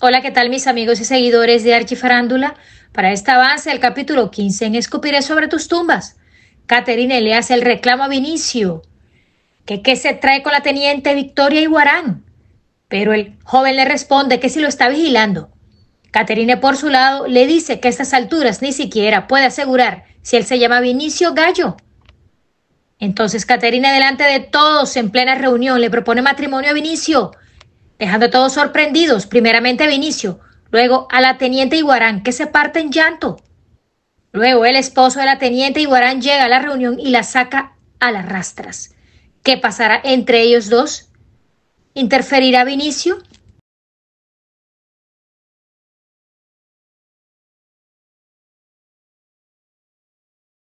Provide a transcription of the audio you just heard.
Hola, ¿qué tal mis amigos y seguidores de Archifarándula? Para este avance del capítulo 15 en Escupiré sobre tus tumbas, Caterine le hace el reclamo a Vinicio, que qué se trae con la teniente Victoria Iguarán. Pero el joven le responde que si lo está vigilando, Caterine, por su lado, le dice que a estas alturas ni siquiera puede asegurar si él se llama Vinicio Gallo. Entonces Caterina, delante de todos en plena reunión, le propone matrimonio a Vinicio, dejando a todos sorprendidos, primeramente a Vinicio, luego a la teniente Iguarán, que se parte en llanto. Luego el esposo de la teniente Iguarán llega a la reunión y la saca a las rastras. ¿Qué pasará entre ellos dos? ¿Interferirá Vinicio?